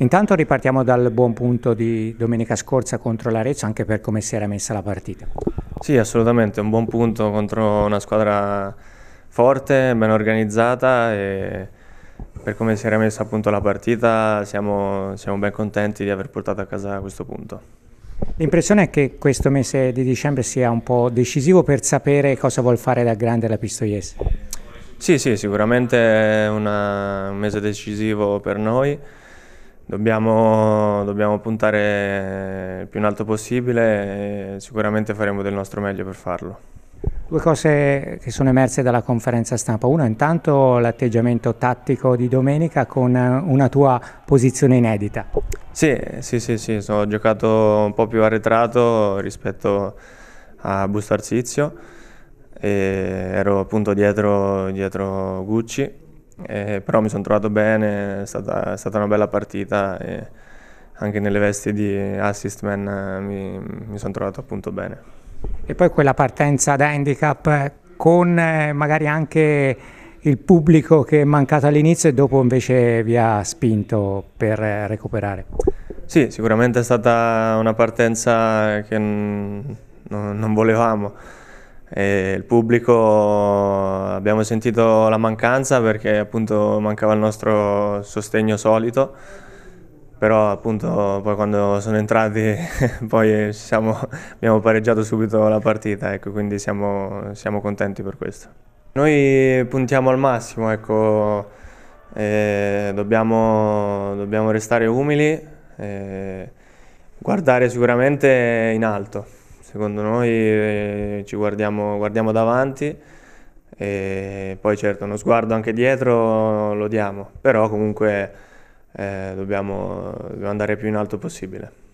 Intanto ripartiamo dal buon punto di domenica scorsa contro l'Arezzo, anche per come si era messa la partita. Sì, assolutamente, un buon punto contro una squadra forte, ben organizzata e per come si era messa appunto la partita siamo, siamo ben contenti di aver portato a casa questo punto. L'impressione è che questo mese di dicembre sia un po' decisivo per sapere cosa vuol fare da grande la Pistoiese. Sì, sì, sicuramente è una, un mese decisivo per noi Dobbiamo, dobbiamo, puntare il più in alto possibile e sicuramente faremo del nostro meglio per farlo. Due cose che sono emerse dalla conferenza stampa. Uno, intanto l'atteggiamento tattico di domenica con una tua posizione inedita. Sì, sì, sì, sì. ho giocato un po' più arretrato rispetto a Bustarsizio e ero appunto dietro, dietro Gucci eh, però mi sono trovato bene, è stata, è stata, una bella partita e anche nelle vesti di assist man eh, mi, mi sono trovato appunto bene. E poi quella partenza da handicap con eh, magari anche il pubblico che è mancato all'inizio e dopo invece vi ha spinto per eh, recuperare. Sì, sicuramente è stata una partenza che non, non volevamo. E il pubblico abbiamo sentito la mancanza perché appunto mancava il nostro sostegno solito, però appunto poi quando sono entrati poi siamo, abbiamo pareggiato subito la partita, ecco, quindi siamo, siamo, contenti per questo. Noi puntiamo al massimo, ecco, dobbiamo, dobbiamo, restare umili, guardare sicuramente in alto Secondo noi eh, ci guardiamo, guardiamo davanti e poi certo uno sguardo anche dietro lo diamo, però comunque eh, dobbiamo, dobbiamo andare più in alto possibile.